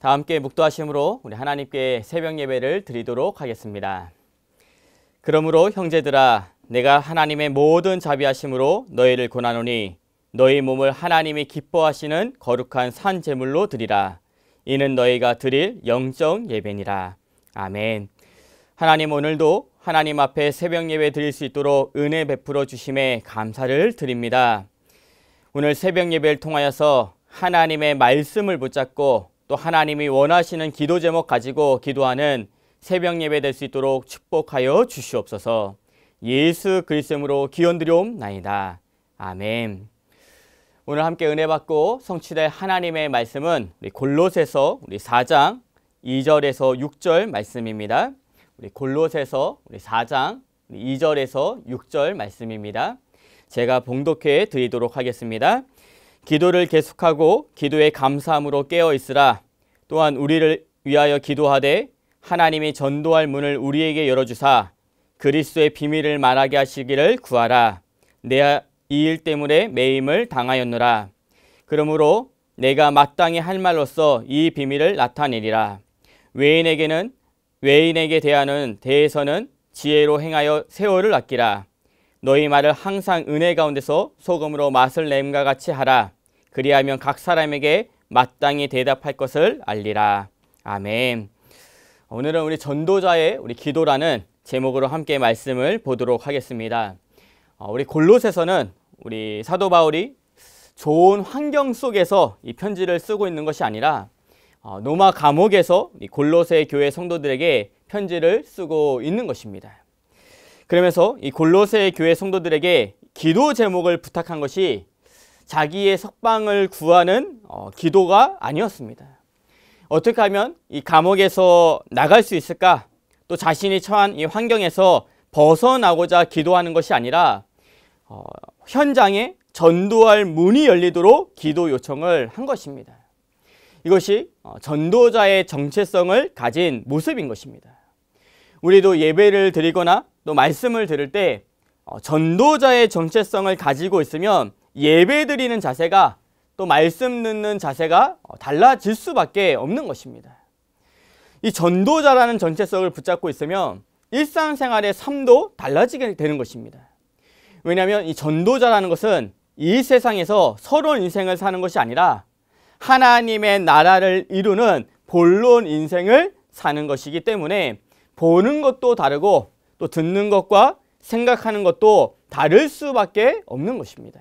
다 함께 묵도하심으로 우리 하나님께 새벽 예배를 드리도록 하겠습니다. 그러므로 형제들아 내가 하나님의 모든 자비하심으로 너희를 권하노니 너희 몸을 하나님이 기뻐하시는 거룩한 산 제물로 드리라. 이는 너희가 드릴 영적 예배니라. 아멘. 하나님 오늘도 하나님 앞에 새벽 예배 드릴 수 있도록 은혜 베풀어 주심에 감사를 드립니다. 오늘 새벽 예배를 통하여서 하나님의 말씀을 붙잡고 또 하나님이 원하시는 기도 제목 가지고 기도하는 새벽 예배 될 수 있도록 축복하여 주시옵소서. 예수 그리스도로 기원드려옵나이다. 아멘. 오늘 함께 은혜 받고 성취될 하나님의 말씀은 우리 골로새서 우리 4장 2절에서 6절 말씀입니다. 우리 골로새서 우리 4장 2절에서 6절 말씀입니다. 제가 봉독해 드리도록 하겠습니다. 기도를 계속하고 기도에 감사함으로 깨어 있으라. 또한 우리를 위하여 기도하되 하나님이 전도할 문을 우리에게 열어주사 그리스도의 비밀을 말하게 하시기를 구하라. 내가 이일 때문에 매임을 당하였느라 그러므로 내가 마땅히 할 말로써 이 비밀을 나타내리라. 외인에게는 외인에게 대하는 대에서는 지혜로 행하여 세월을 아끼라. 너희 말을 항상 은혜 가운데서 소금으로 맛을 냄과 같이 하라. 그리하면 각 사람에게 마땅히 대답할 것을 알리라. 아멘. 오늘은 우리 전도자의 우리 기도라는 제목으로 함께 말씀을 보도록 하겠습니다. 어, 우리 골롯에서는 우리 사도 바울이 좋은 환경 속에서 이 편지를 쓰고 있는 것이 아니라 노마 어, 감옥에서 골롯의 교회 성도들에게 편지를 쓰고 있는 것입니다. 그러면서 이 골로새 교회 성도들에게 기도 제목을 부탁한 것이 자기의 석방을 구하는 어, 기도가 아니었습니다. 어떻게 하면 이 감옥에서 나갈 수 있을까? 또 자신이 처한 이 환경에서 벗어나고자 기도하는 것이 아니라 어, 현장에 전도할 문이 열리도록 기도 요청을 한 것입니다. 이것이 어, 전도자의 정체성을 가진 모습인 것입니다. 우리도 예배를 드리거나 또 말씀을 들을 때 어, 전도자의 정체성을 가지고 있으면 예배 드리는 자세가 또 말씀 듣는 자세가 어, 달라질 수밖에 없는 것입니다. 이 전도자라는 전체성을 붙잡고 있으면 일상생활의 삶도 달라지게 되는 것입니다. 왜냐하면 이 전도자라는 것은 이 세상에서 서러 인생을 사는 것이 아니라 하나님의 나라를 이루는 본론 인생을 사는 것이기 때문에 보는 것도 다르고 또 듣는 것과 생각하는 것도 다를 수밖에 없는 것입니다.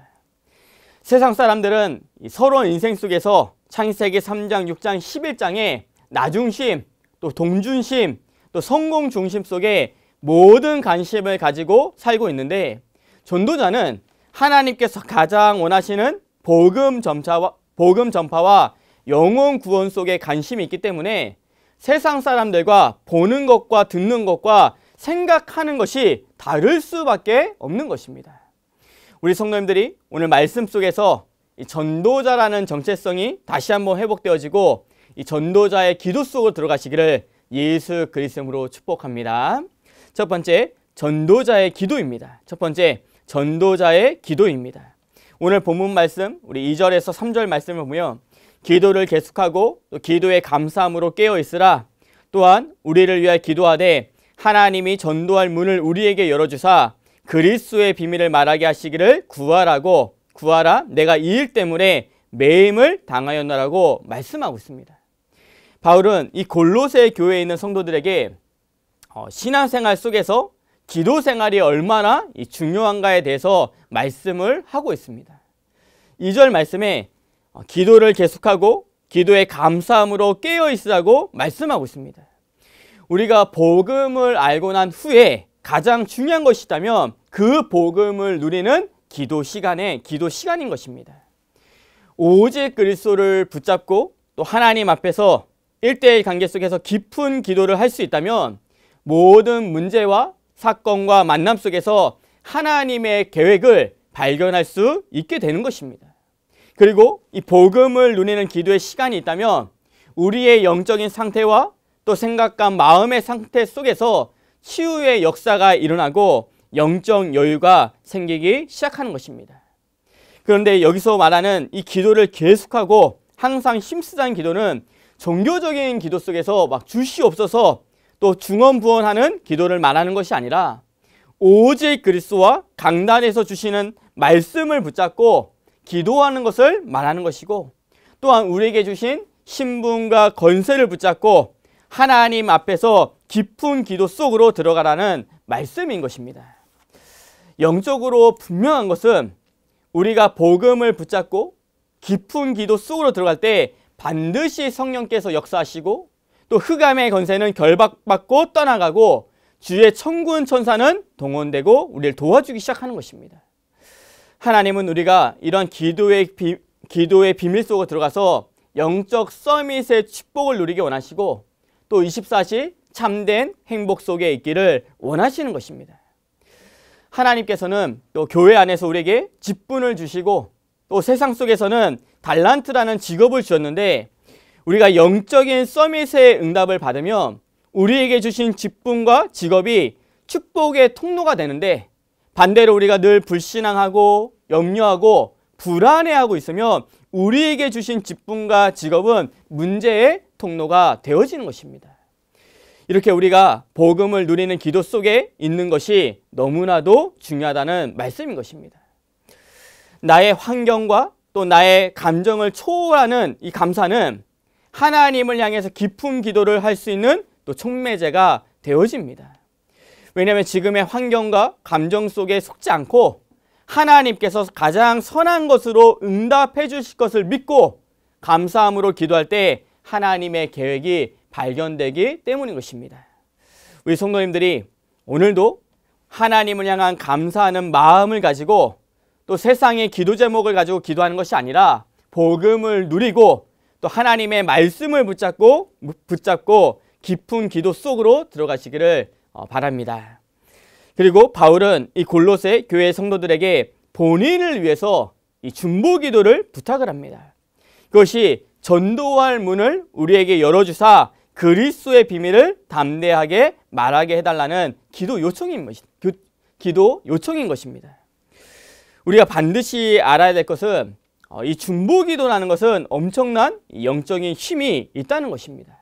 세상 사람들은 서러 인생 속에서 창세기 3장, 6장, 11장에 나중심, 또 동준심, 또 성공 중심 속에 모든 관심을 가지고 살고 있는데 전도자는 하나님께서 가장 원하시는 복음, 점차와, 복음 전파와 영혼 구원 속에 관심이 있기 때문에 세상 사람들과 보는 것과 듣는 것과 생각하는 것이 다를 수밖에 없는 것입니다. 우리 성도님들이 오늘 말씀 속에서 이 전도자라는 정체성이 다시 한번 회복되어지고 이 전도자의 기도 속으로 들어가시기를 예수 그리스도로 축복합니다. 첫 번째, 전도자의 기도입니다. 첫 번째, 전도자의 기도입니다. 오늘 본문 말씀, 우리 2절에서 3절 말씀을 보면 기도를 계속하고 또 기도의 감사함으로 깨어 있으라. 또한 우리를 위하여 기도하되 하나님이 전도할 문을 우리에게 열어주사 그리스의 비밀을 말하게 하시기를 구하라고 구하라 내가 이 일 때문에 매임을 당하였노라고 말씀하고 있습니다. 바울은 이 골로새 교회에 있는 성도들에게 어, 신앙생활 속에서 기도 생활이 얼마나 중요한가에 대해서 말씀을 하고 있습니다. 2절 말씀에 어, 기도를 계속하고 기도의 감사함으로 깨어 있으라고 말씀하고 있습니다. 우리가 복음을 알고 난 후에 가장 중요한 것이 있다면 그 복음을 누리는 기도 시간의 기도 시간인 것입니다. 오직 그리스도를 붙잡고 또 하나님 앞에서 일대일 관계 속에서 깊은 기도를 할 수 있다면 모든 문제와 사건과 만남 속에서 하나님의 계획을 발견할 수 있게 되는 것입니다. 그리고 이 복음을 누리는 기도의 시간이 있다면 우리의 영적인 상태와 또 생각과 마음의 상태 속에서 치유의 역사가 일어나고 영적 여유가 생기기 시작하는 것입니다. 그런데 여기서 말하는 이 기도를 계속하고 항상 힘쓰자는 기도는 종교적인 기도 속에서 막 주시옵소서 또 중언부언하는 기도를 말하는 것이 아니라 오직 그리스와 강단에서 주시는 말씀을 붙잡고 기도하는 것을 말하는 것이고 또한 우리에게 주신 신분과 건세를 붙잡고 하나님 앞에서 깊은 기도 속으로 들어가라는 말씀인 것입니다. 영적으로 분명한 것은 우리가 복음을 붙잡고 깊은 기도 속으로 들어갈 때 반드시 성령께서 역사하시고 또 흑암의 건세는 결박받고 떠나가고 주의 천군 천사는 동원되고 우리를 도와주기 시작하는 것입니다. 하나님은 우리가 이런 기도의 비, 기도의 비밀 속으로 들어가서 영적 서밋의 축복을 누리게 원하시고 또 24시 참된 행복 속에 있기를 원하시는 것입니다. 하나님께서는 또 교회 안에서 우리에게 직분을 주시고 또 세상 속에서는 달란트라는 직업을 주었는데 우리가 영적인 서밋의 응답을 받으면 우리에게 주신 직분과 직업이 축복의 통로가 되는데 반대로 우리가 늘 불신앙하고 염려하고 불안해하고 있으면 우리에게 주신 직분과 직업은 문제의 통로가 되어지는 것입니다. 이렇게 우리가 복음을 누리는 기도 속에 있는 것이 너무나도 중요하다는 말씀인 것입니다. 나의 환경과 또 나의 감정을 초월하는 이 감사는 하나님을 향해서 깊은 기도를 할 수 있는 또 촉매제가 되어집니다. 왜냐하면 지금의 환경과 감정 속에 속지 않고 하나님께서 가장 선한 것으로 응답해 주실 것을 믿고 감사함으로 기도할 때 하나님의 계획이 발견되기 때문인 것입니다. 우리 성도님들이 오늘도 하나님을 향한 감사하는 마음을 가지고 또 세상의 기도 제목을 가지고 기도하는 것이 아니라 복음을 누리고 또 하나님의 말씀을 붙잡고 붙잡고 깊은 기도 속으로 들어가시기를 어, 바랍니다. 그리고 바울은 이 골로새 교회 성도들에게 본인을 위해서 이 중보 기도를 부탁을 합니다. 그것이 전도할 문을 우리에게 열어주사 그리스도의 비밀을 담대하게 말하게 해달라는 기도 요청인 것이, 기도 요청인 것입니다. 우리가 반드시 알아야 될 것은 어, 이 중보기도라는 것은 엄청난 영적인 힘이 있다는 것입니다.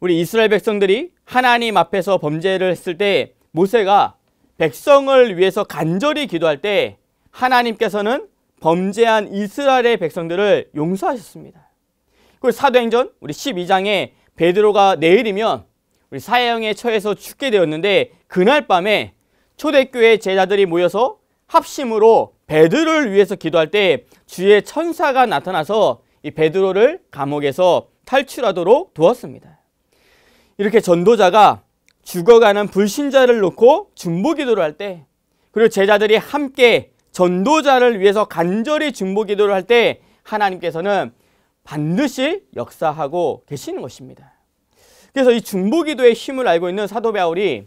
우리 이스라엘 백성들이 하나님 앞에서 범죄를 했을 때 모세가 백성을 위해서 간절히 기도할 때 하나님께서는 범죄한 이스라엘의 백성들을 용서하셨습니다. 그리고 사도행전 우리 12장에 베드로가 내일이면 우리 사형에 처해서 죽게 되었는데 그날 밤에 초대교회 제자들이 모여서 합심으로 베드로를 위해서 기도할 때 주의 천사가 나타나서 이 베드로를 감옥에서 탈출하도록 도왔습니다. 이렇게 전도자가 죽어가는 불신자를 놓고 중보 기도를 할 때 그리고 제자들이 함께 전도자를 위해서 간절히 중보 기도를 할 때 하나님께서는 반드시 역사하고 계시는 것입니다. 그래서 이 중보기도의 힘을 알고 있는 사도 바울이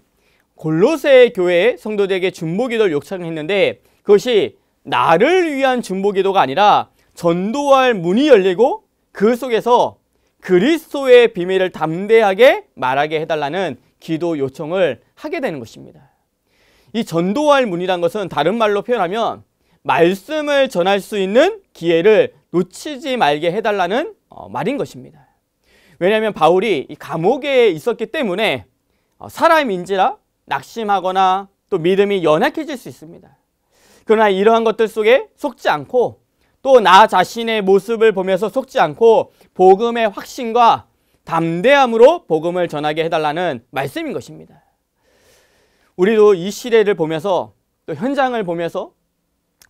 골로새 교회 성도들에게 중보기도를 요청했는데 그것이 나를 위한 중보기도가 아니라 전도할 문이 열리고 그 속에서 그리스도의 비밀을 담대하게 말하게 해달라는 기도 요청을 하게 되는 것입니다. 이 전도할 문이란 것은 다른 말로 표현하면 말씀을 전할 수 있는 기회를 놓치지 말게 해달라는 어, 말인 것입니다. 왜냐하면 바울이 감옥에 있었기 때문에 어, 사람인지라 낙심하거나 또 믿음이 연약해질 수 있습니다. 그러나 이러한 것들 속에 속지 않고 또 나 자신의 모습을 보면서 속지 않고 복음의 확신과 담대함으로 복음을 전하게 해달라는 말씀인 것입니다. 우리도 이 시대를 보면서 또 현장을 보면서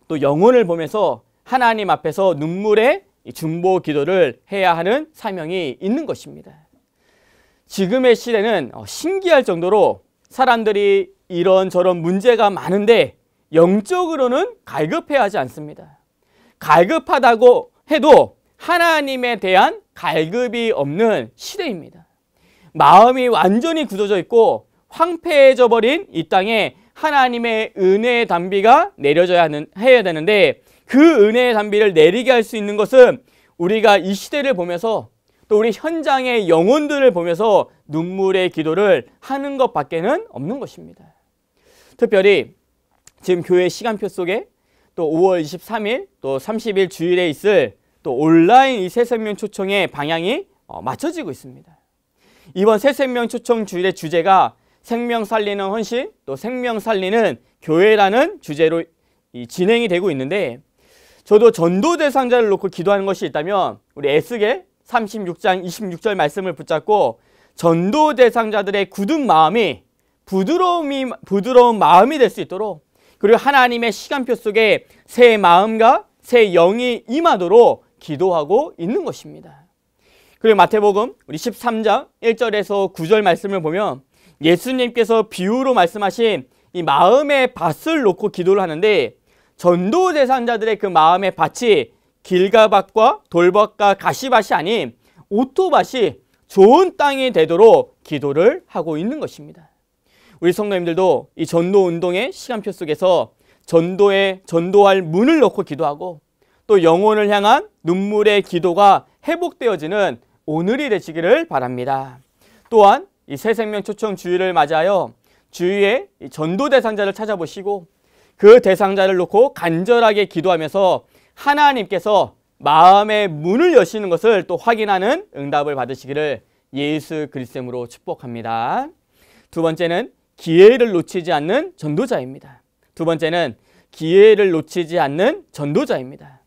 또 영혼을 보면서 하나님 앞에서 눈물의 중보 기도를 해야 하는 사명이 있는 것입니다. 지금의 시대는 어, 신기할 정도로 사람들이 이런저런 문제가 많은데 영적으로는 갈급해하지 않습니다. 갈급하다고 해도 하나님에 대한 갈급이 없는 시대입니다. 마음이 완전히 굳어져 있고 황폐해져 버린 이 땅에 하나님의 은혜의 단비가 내려져야 하는, 해야 되는데 그 은혜의 담비를 내리게 할 수 있는 것은 우리가 이 시대를 보면서 또 우리 현장의 영혼들을 보면서 눈물의 기도를 하는 것밖에는 없는 것입니다. 특별히 지금 교회 시간표 속에 또 5월 23일 또 30일 주일에 있을 또 온라인 이 새생명 초청의 방향이 어, 맞춰지고 있습니다. 이번 새생명 초청 주일의 주제가 생명 살리는 헌신 또 생명 살리는 교회라는 주제로 진행이 되고 있는데 저도 전도 대상자를 놓고 기도하는 것이 있다면 우리 에스겔 36장 26절 말씀을 붙잡고 전도 대상자들의 굳은 마음이 부드러움이 부드러운 마음이 될 수 있도록 그리고 하나님의 시간표 속에 새 마음과 새 영이 임하도록 기도하고 있는 것입니다. 그리고 마태복음 우리 13장 1절에서 9절 말씀을 보면 예수님께서 비유로 말씀하신 이 마음의 밭을 놓고 기도를 하는데 전도 대상자들의 그 마음의 밭이 길가밭과 돌밭과 가시밭이 아닌 오토밭이 좋은 땅이 되도록 기도를 하고 있는 것입니다. 우리 성도님들도 이 전도 운동의 시간표 속에서 전도에 전도할 문을 놓고 기도하고 또 영혼을 향한 눈물의 기도가 회복되어지는 오늘이 되시기를 바랍니다. 또한 이새 생명 초청 주일을 맞이하여 주위에 전도 대상자를 찾아보시고 그 대상자를 놓고 간절하게 기도하면서 하나님께서 마음의 문을 여시는 것을 또 확인하는 응답을 받으시기를 예수 그리스도로 으 축복합니다. 두 번째는 기회를 놓치지 않는 전도자입니다. 두 번째는 기회를 놓치지 않는 전도자입니다.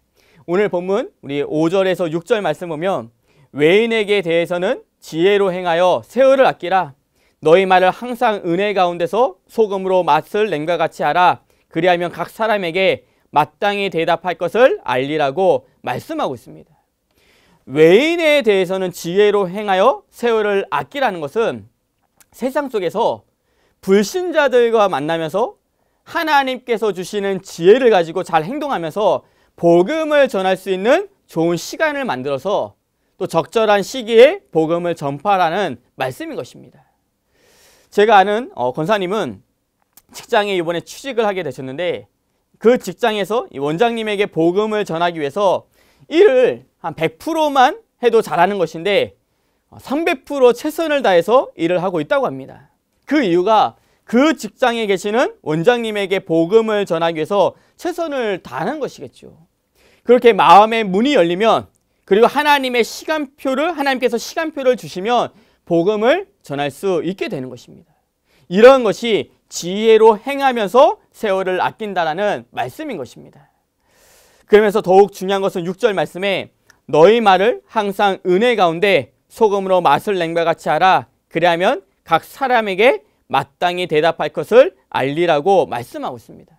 오늘 본문 우리 5절에서 6절 말씀 보면 외인에게 대해서는 지혜로 행하여 세월을 아끼라 너희 말을 항상 은혜 가운데서 소금으로 맛을 낸과 같이 하라 그리하면 각 사람에게 마땅히 대답할 것을 알리라고 말씀하고 있습니다. 외인에 대해서는 지혜로 행하여 세월을 아끼라는 것은 세상 속에서 불신자들과 만나면서 하나님께서 주시는 지혜를 가지고 잘 행동하면서 복음을 전할 수 있는 좋은 시간을 만들어서 또 적절한 시기에 복음을 전파라는 말씀인 것입니다. 제가 아는 어, 권사님은 직장에 이번에 취직을 하게 되셨는데 그 직장에서 원장님에게 복음을 전하기 위해서 일을 한 100%만 해도 잘하는 것인데 300% 최선을 다해서 일을 하고 있다고 합니다. 그 이유가 그 직장에 계시는 원장님에게 복음을 전하기 위해서 최선을 다하는 것이겠죠. 그렇게 마음의 문이 열리면 그리고 하나님의 시간표를 하나님께서 시간표를 주시면 복음을 전할 수 있게 되는 것입니다. 이런 것이 지혜로 행하면서 세월을 아낀다라는 말씀인 것입니다. 그러면서 더욱 중요한 것은 6절 말씀에 너희 말을 항상 은혜 가운데 소금으로 맛을 낸것 같이 하라. 그리하면 각 사람에게 마땅히 대답할 것을 알리라고 말씀하고 있습니다.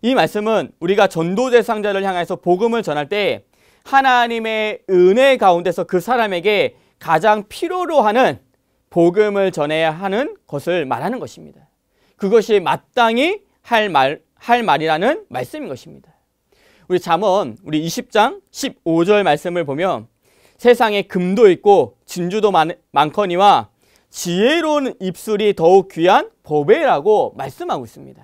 이 말씀은 우리가 전도 대상자를 향해서 복음을 전할 때 하나님의 은혜 가운데서 그 사람에게 가장 필요로 하는 복음을 전해야 하는 것을 말하는 것입니다. 그것이 마땅히 할 말, 할 말이라는 말씀인 것입니다. 우리 잠언 우리 20장 15절 말씀을 보면 세상에 금도 있고 진주도 많, 많거니와 지혜로운 입술이 더욱 귀한 보배라고 말씀하고 있습니다.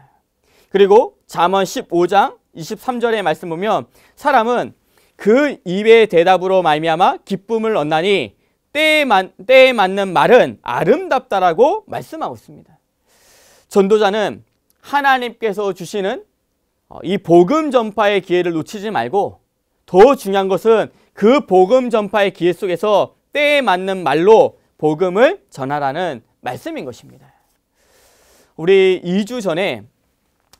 그리고 잠언 15장 23절의 말씀 보면 사람은 그 입의 대답으로 말미암아 기쁨을 얻나니 때에, 만, 때에 맞는 말은 아름답다라고 말씀하고 있습니다. 전도자는 하나님께서 주시는 어, 이 복음 전파의 기회를 놓치지 말고 더 중요한 것은 그 복음 전파의 기회 속에서 때에 맞는 말로 복음을 전하라는 말씀인 것입니다. 우리 2주 전에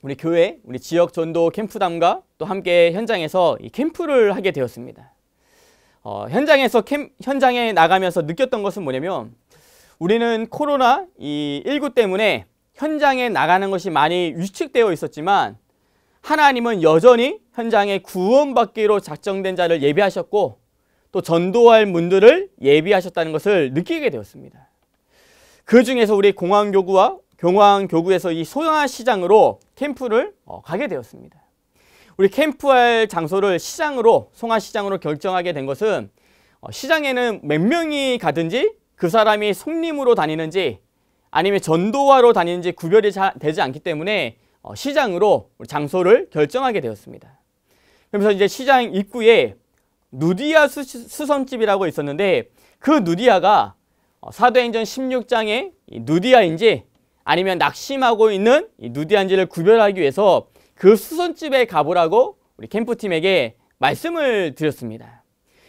우리 교회, 우리 지역 전도 캠프담과 또 함께 현장에서 이 캠프를 하게 되었습니다. 어, 현장에서 캠, 현장에 나가면서 느꼈던 것은 뭐냐면 우리는 코로나 이19 때문에 현장에 나가는 것이 많이 위축되어 있었지만 하나님은 여전히 현장에 구원받기로 작정된 자를 예비하셨고 또 전도할 문들을 예비하셨다는 것을 느끼게 되었습니다. 그 중에서 우리 공항교구와 경황교구에서이 소양화 시장으로 캠프를 어, 가게 되었습니다. 우리 캠프할 장소를 시장으로 송화시장으로 결정하게 된 것은 어, 시장에는 몇 명이 가든지 그 사람이 손님으로 다니는지 아니면 전도화로 다니는지 구별이 되지 않기 때문에 어, 시장으로 장소를 결정하게 되었습니다. 그러서 이제 시장 입구에 누디아 수, 수선집이라고 있었는데 그 누디아가 어, 사도행전 16장의 누디아인지 아니면 낙심하고 있는 누디아인지를 구별하기 위해서 그 수선집에 가보라고 우리 캠프팀에게 말씀을 드렸습니다.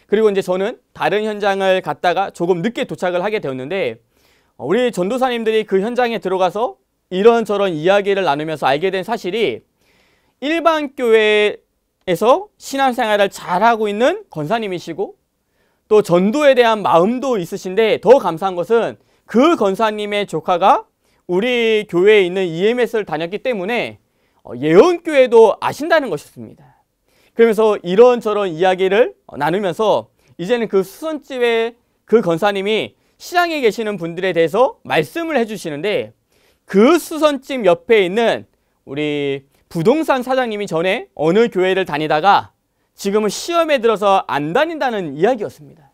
그리고 이제 저는 다른 현장을 갔다가 조금 늦게 도착을 하게 되었는데 어, 우리 전도사님들이 그 현장에 들어가서 이런저런 이야기를 나누면서 알게 된 사실이 일반 교회에서 신앙생활을 잘하고 있는 권사님이시고 또 전도에 대한 마음도 있으신데 더 감사한 것은 그 권사님의 조카가 우리 교회에 있는 EMS를 다녔기 때문에 어, 예언교회도 아신다는 것이었습니다. 그러면서 이런저런 이야기를 어, 나누면서 이제는 그 수선집의 그 권사님이 시장에 계시는 분들에 대해서 말씀을 해주시는데 그 수선집 옆에 있는 우리 부동산 사장님이 전에 어느 교회를 다니다가 지금은 시험에 들어서 안 다닌다는 이야기였습니다.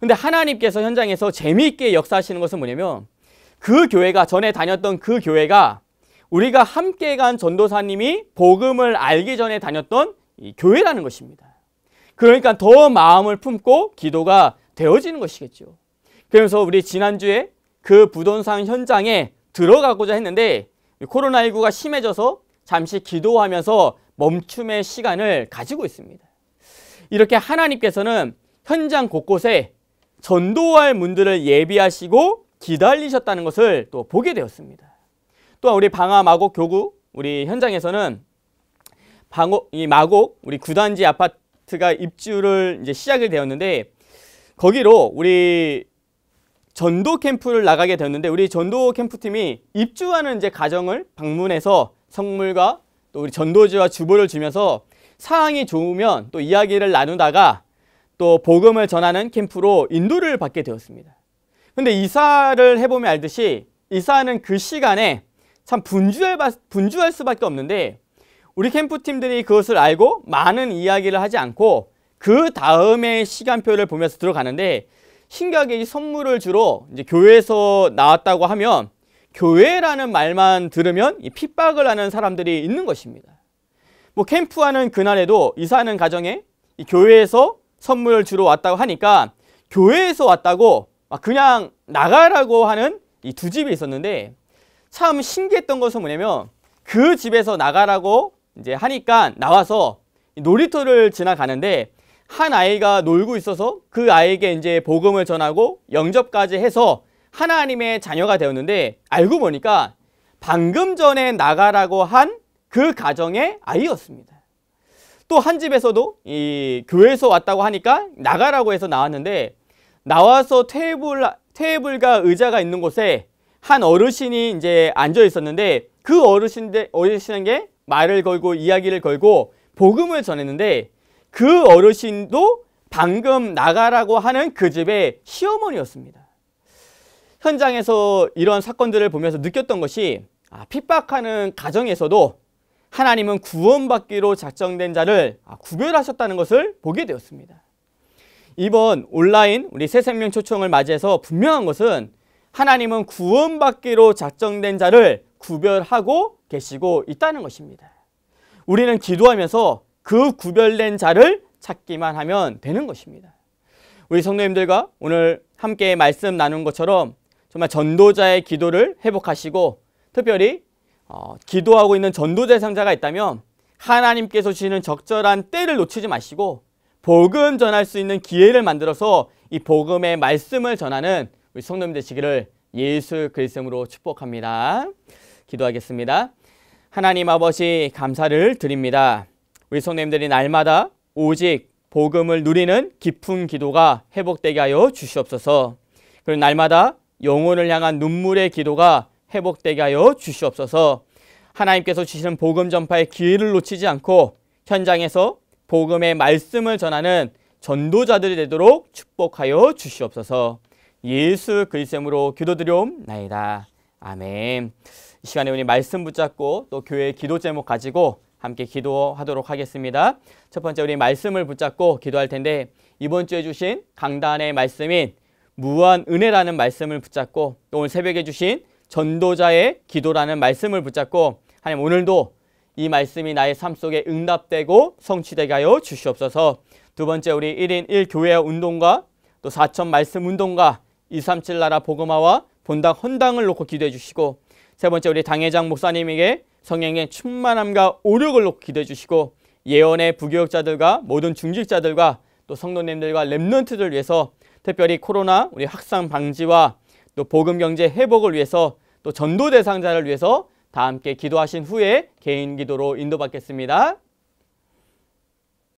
근데 하나님께서 현장에서 재미있게 역사하시는 것은 뭐냐면 그 교회가 전에 다녔던 그 교회가 우리가 함께 간 전도사님이 복음을 알기 전에 다녔던 교회라는 것입니다. 그러니까 더 마음을 품고 기도가 되어지는 것이겠죠. 그래서 우리 지난주에 그 부동산 현장에 들어가고자 했는데 코로나19가 심해져서 잠시 기도하면서 멈춤의 시간을 가지고 있습니다. 이렇게 하나님께서는 현장 곳곳에 전도할 문들을 예비하시고 기다리셨다는 것을 또 보게 되었습니다. 또한 우리 방화 마곡 교구 우리 현장에서는 방호, 이 마곡 우리 구단지 아파트가 입주를 이제 시작이 되었는데 거기로 우리 전도 캠프를 나가게 되었는데 우리 전도 캠프팀이 입주하는 이제 가정을 방문해서 선물과 또 우리 전도지와 주보를 주면서 사항이 좋으면 또 이야기를 나누다가 또 복음을 전하는 캠프로 인도를 받게 되었습니다. 근데 이사를 해보면 알듯이 이사는 그 시간에 참 분주할, 분주할 수밖에 없는데 우리 캠프팀들이 그것을 알고 많은 이야기를 하지 않고 그 다음에 시간표를 보면서 들어가는데 신기하게 이 선물을 주로 이제 교회에서 나왔다고 하면 교회라는 말만 들으면 이 핍박을 하는 사람들이 있는 것입니다. 뭐 캠프하는 그날에도 이사하는 가정에 이 교회에서 선물을 주러 왔다고 하니까 교회에서 왔다고 그냥 나가라고 하는 이 두 집이 있었는데 참 신기했던 것은 뭐냐면 그 집에서 나가라고 이제 하니까 나와서 놀이터를 지나가는데 한 아이가 놀고 있어서 그 아이에게 이제 복음을 전하고 영접까지 해서 하나님의 자녀가 되었는데 알고 보니까 방금 전에 나가라고 한 그 가정의 아이였습니다. 또 한 집에서도 이 교회에서 왔다고 하니까 나가라고 해서 나왔는데 나와서 테이블, 테이블과 의자가 있는 곳에 한 어르신이 이제 앉아 있었는데 그 어르신데, 어르신에게 말을 걸고 이야기를 걸고 복음을 전했는데 그 어르신도 방금 나가라고 하는 그 집의 시어머니였습니다. 현장에서 이런 사건들을 보면서 느꼈던 것이 아, 핍박하는 가정에서도 하나님은 구원받기로 작정된 자를 아, 구별하셨다는 것을 보게 되었습니다. 이번 온라인 우리 새 생명 초청을 맞이해서 분명한 것은 하나님은 구원받기로 작정된 자를 구별하고 계시고 있다는 것입니다. 우리는 기도하면서 그 구별된 자를 찾기만 하면 되는 것입니다. 우리 성도님들과 오늘 함께 말씀 나눈 것처럼 정말 전도자의 기도를 회복하시고 특별히 어, 기도하고 있는 전도자의 상자가 있다면 하나님께서 주시는 적절한 때를 놓치지 마시고 복음 전할 수 있는 기회를 만들어서 이 복음의 말씀을 전하는 우리 성도님 되시기를 예수 그리스도로 축복합니다. 기도하겠습니다. 하나님 아버지 감사를 드립니다. 우리 성도님들이 날마다 오직 복음을 누리는 깊은 기도가 회복되게 하여 주시옵소서. 그리고 날마다 영혼을 향한 눈물의 기도가 회복되게 하여 주시옵소서. 하나님께서 주시는 복음 전파의 기회를 놓치지 않고 현장에서 복음의 말씀을 전하는 전도자들이 되도록 축복하여 주시옵소서. 예수 그리스도로 기도드려옵나이다. 아멘. 이 시간에 우리 말씀 붙잡고 또 교회의 기도 제목 가지고 함께 기도하도록 하겠습니다. 첫 번째 우리 말씀을 붙잡고 기도할 텐데 이번 주에 주신 강단의 말씀인 무한 은혜라는 말씀을 붙잡고 오늘 새벽에 주신 전도자의 기도라는 말씀을 붙잡고 하나님 오늘도 이 말씀이 나의 삶 속에 응답되고 성취되게 하여 주시옵소서. 두 번째 우리 1인 1교회 운동과 또 4천 말씀 운동과 237 나라 복음화와 본당 헌당을 놓고 기도해 주시고 세 번째 우리 당회장 목사님에게 성령의 충만함과 오력을 기대해 주시고 예언의 부교역자들과 모든 중직자들과 또 성도님들과 랩런트들 위해서 특별히 코로나 우리 확산 방지와 또 복음 경제 회복을 위해서 또 전도 대상자를 위해서 다 함께 기도하신 후에 개인 기도로 인도받겠습니다.